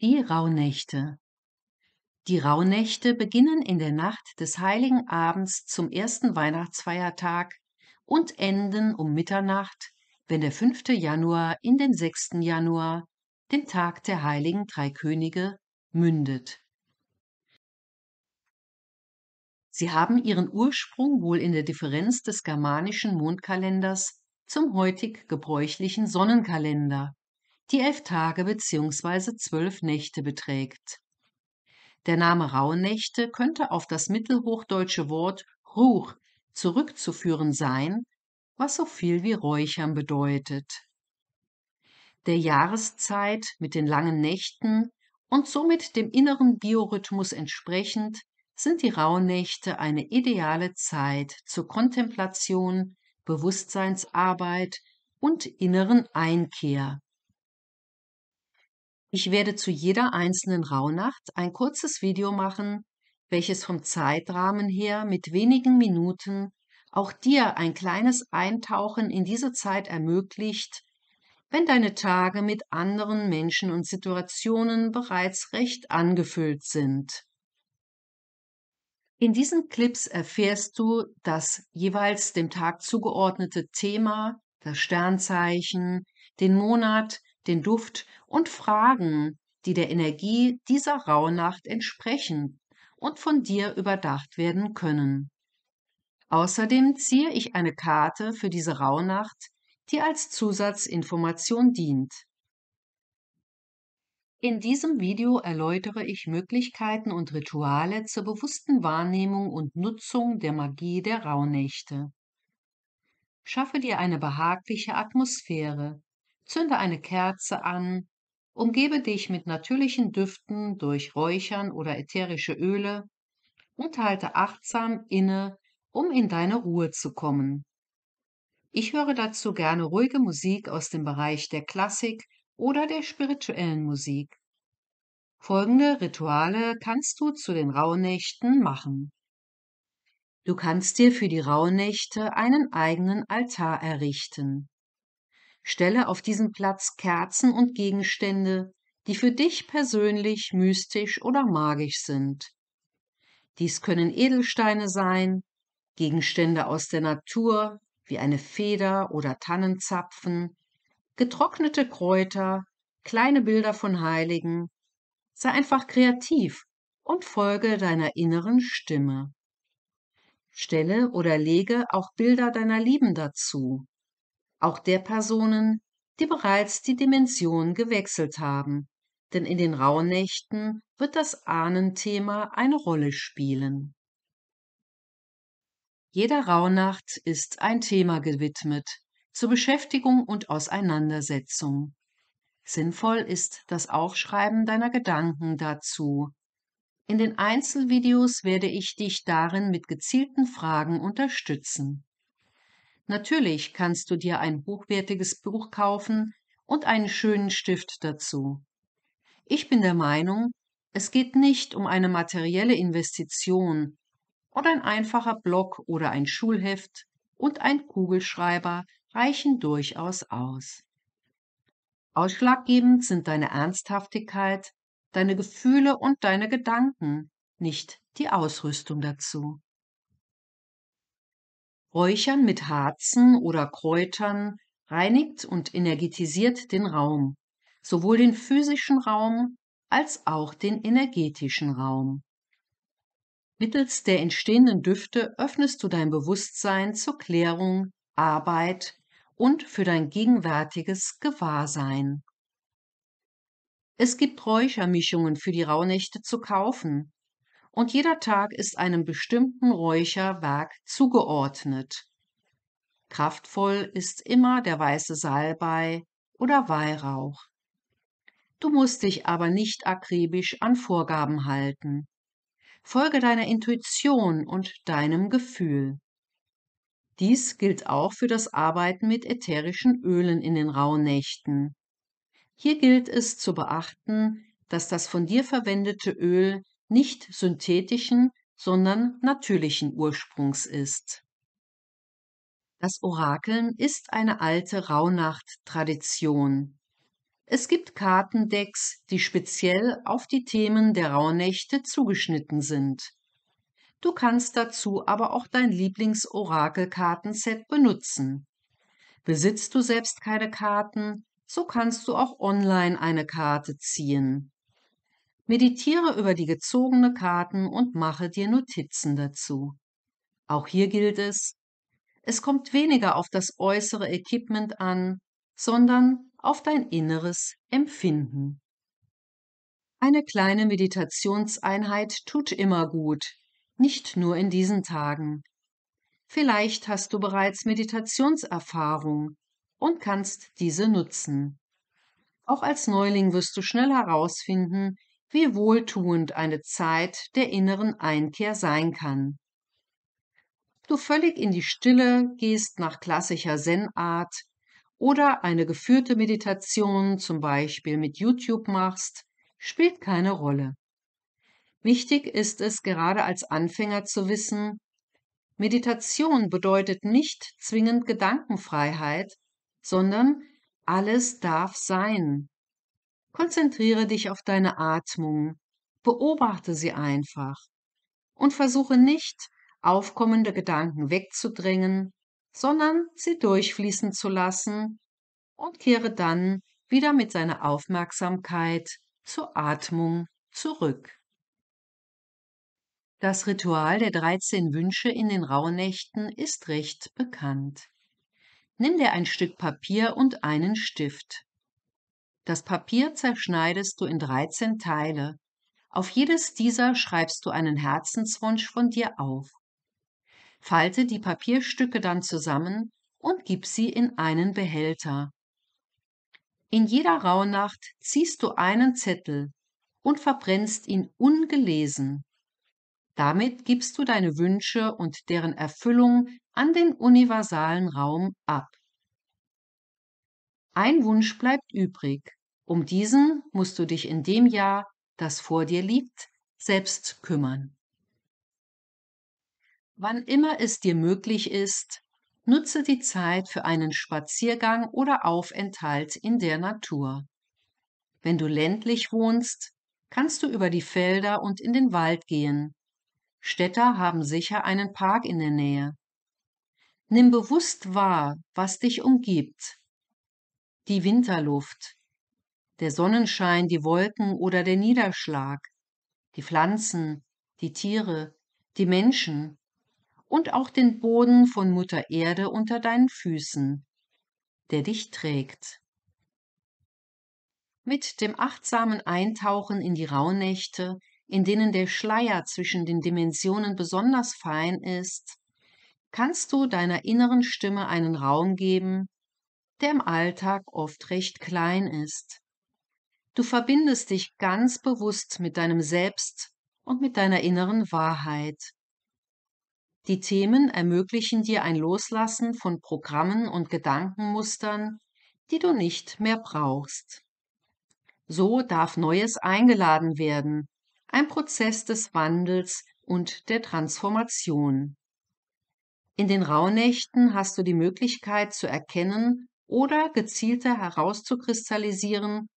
Die Rauhnächte. Die Rauhnächte beginnen in der Nacht des heiligen Abends zum ersten Weihnachtsfeiertag und enden um Mitternacht, wenn der 5. Januar in den 6. Januar, den Tag der heiligen drei Könige, mündet. Sie haben ihren Ursprung wohl in der Differenz des germanischen Mondkalenders zum heutig gebräuchlichen Sonnenkalender die elf Tage bzw. zwölf Nächte beträgt. Der Name Rauhnächte könnte auf das mittelhochdeutsche Wort Ruch zurückzuführen sein, was so viel wie Räuchern bedeutet. Der Jahreszeit mit den langen Nächten und somit dem inneren Biorhythmus entsprechend sind die Rauhnächte eine ideale Zeit zur Kontemplation, Bewusstseinsarbeit und inneren Einkehr. Ich werde zu jeder einzelnen Rauhnacht ein kurzes Video machen, welches vom Zeitrahmen her mit wenigen Minuten auch dir ein kleines Eintauchen in diese Zeit ermöglicht, wenn deine Tage mit anderen Menschen und Situationen bereits recht angefüllt sind. In diesen Clips erfährst du das jeweils dem Tag zugeordnete Thema, das Sternzeichen, den Monat, den Duft und Fragen, die der Energie dieser Rauhnacht entsprechen und von dir überdacht werden können. Außerdem ziehe ich eine Karte für diese Rauhnacht, die als Zusatzinformation dient. In diesem Video erläutere ich Möglichkeiten und Rituale zur bewussten Wahrnehmung und Nutzung der Magie der Rauhnächte. Schaffe dir eine behagliche Atmosphäre, zünde eine Kerze an, umgebe dich mit natürlichen Düften durch Räuchern oder ätherische Öle und halte achtsam inne, um in deine Ruhe zu kommen. Ich höre dazu gerne ruhige Musik aus dem Bereich der Klassik oder der spirituellen Musik. Folgende Rituale kannst du zu den Rauhnächten machen. Du kannst dir für die Rauhnächte einen eigenen Altar errichten. Stelle auf diesen Platz Kerzen und Gegenstände, die für dich persönlich mystisch oder magisch sind. Dies können Edelsteine sein, Gegenstände aus der Natur, wie eine Feder oder Tannenzapfen, getrocknete Kräuter, kleine Bilder von Heiligen. Sei einfach kreativ und folge deiner inneren Stimme. Stelle oder lege auch Bilder deiner Lieben dazu, auch der Personen, die bereits die Dimension gewechselt haben, denn in den Rauhnächten wird das Ahnenthema eine Rolle spielen. Jeder Rauhnacht ist ein Thema gewidmet, zur Beschäftigung und Auseinandersetzung. Sinnvoll ist das Aufschreiben deiner Gedanken dazu. In den Einzelvideos werde ich dich darin mit gezielten Fragen unterstützen. Natürlich kannst du dir ein hochwertiges Buch kaufen und einen schönen Stift dazu. Ich bin der Meinung, es geht nicht um eine materielle Investition oder ein einfacher Block oder ein Schulheft und ein Kugelschreiber reichen durchaus aus. Ausschlaggebend sind deine Ernsthaftigkeit, deine Gefühle und deine Gedanken, nicht die Ausrüstung dazu. Räuchern mit Harzen oder Kräutern reinigt und energetisiert den Raum, sowohl den physischen Raum als auch den energetischen Raum. Mittels der entstehenden Düfte öffnest du dein Bewusstsein zur Klärung, Arbeit und für dein gegenwärtiges Gewahrsein. Es gibt Räuchermischungen für die Rauhnächte zu kaufen, und jeder Tag ist einem bestimmten Räucherwerk zugeordnet. Kraftvoll ist immer der weiße Salbei oder Weihrauch. Du musst dich aber nicht akribisch an Vorgaben halten. Folge deiner Intuition und deinem Gefühl. Dies gilt auch für das Arbeiten mit ätherischen Ölen in den Rauhnächten. Hier gilt es zu beachten, dass das von dir verwendete Öl nicht synthetischen, sondern natürlichen Ursprungs ist. Das Orakeln ist eine alte Rauhnacht-Tradition. Es gibt Kartendecks, die speziell auf die Themen der Rauhnächte zugeschnitten sind. Du kannst dazu aber auch dein Lieblings-Orakel-Kartenset benutzen. Besitzt du selbst keine Karten, so kannst du auch online eine Karte ziehen. Meditiere über die gezogene Karten und mache dir Notizen dazu. Auch hier gilt es, es kommt weniger auf das äußere Equipment an, sondern auf dein inneres Empfinden. Eine kleine Meditationseinheit tut immer gut, nicht nur in diesen Tagen. Vielleicht hast du bereits Meditationserfahrung und kannst diese nutzen. Auch als Neuling wirst du schnell herausfinden, wie wohltuend eine Zeit der inneren Einkehr sein kann. Du völlig in die Stille gehst nach klassischer Zen-Art oder eine geführte Meditation zum Beispiel mit YouTube machst, spielt keine Rolle. Wichtig ist es gerade als Anfänger zu wissen, Meditation bedeutet nicht zwingend Gedankenfreiheit, sondern alles darf sein, Konzentriere dich auf deine Atmung, beobachte sie einfach und versuche nicht, aufkommende Gedanken wegzudrängen, sondern sie durchfließen zu lassen und kehre dann wieder mit seiner Aufmerksamkeit zur Atmung zurück. Das Ritual der 13 Wünsche in den Rauhnächten ist recht bekannt. Nimm dir ein Stück Papier und einen Stift. Das Papier zerschneidest du in 13 Teile. Auf jedes dieser schreibst du einen Herzenswunsch von dir auf. Falte die Papierstücke dann zusammen und gib sie in einen Behälter. In jeder Rauhnacht ziehst du einen Zettel und verbrennst ihn ungelesen. Damit gibst du deine Wünsche und deren Erfüllung an den universalen Raum ab. Ein Wunsch bleibt übrig. Um diesen musst du dich in dem Jahr, das vor dir liegt, selbst kümmern. Wann immer es dir möglich ist, nutze die Zeit für einen Spaziergang oder Aufenthalt in der Natur. Wenn du ländlich wohnst, kannst du über die Felder und in den Wald gehen. Städter haben sicher einen Park in der Nähe. Nimm bewusst wahr, was dich umgibt. Die Winterluft, der Sonnenschein, die Wolken oder der Niederschlag, die Pflanzen, die Tiere, die Menschen und auch den Boden von Mutter Erde unter deinen Füßen, der dich trägt. Mit dem achtsamen Eintauchen in die Rauhnächte, in denen der Schleier zwischen den Dimensionen besonders fein ist, kannst du deiner inneren Stimme einen Raum geben, der im Alltag oft recht klein ist. Du verbindest dich ganz bewusst mit deinem Selbst und mit deiner inneren Wahrheit. Die Themen ermöglichen dir ein Loslassen von Programmen und Gedankenmustern, die du nicht mehr brauchst. So darf Neues eingeladen werden, ein Prozess des Wandels und der Transformation. In den Rauhnächten hast du die Möglichkeit zu erkennen oder gezielter herauszukristallisieren,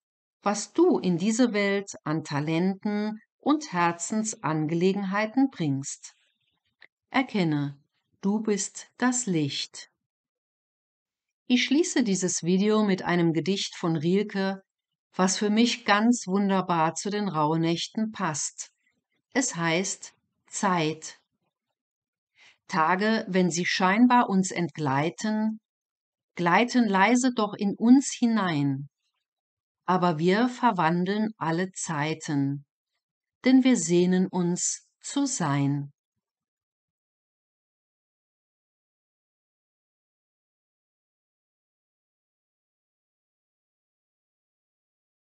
was du in diese Welt an Talenten und Herzensangelegenheiten bringst. Erkenne, du bist das Licht. Ich schließe dieses Video mit einem Gedicht von Rilke, was für mich ganz wunderbar zu den Rauhnächten passt. Es heißt Zeit. Tage, wenn sie scheinbar uns entgleiten, gleiten leise doch in uns hinein aber wir verwandeln alle Zeiten, denn wir sehnen uns zu sein.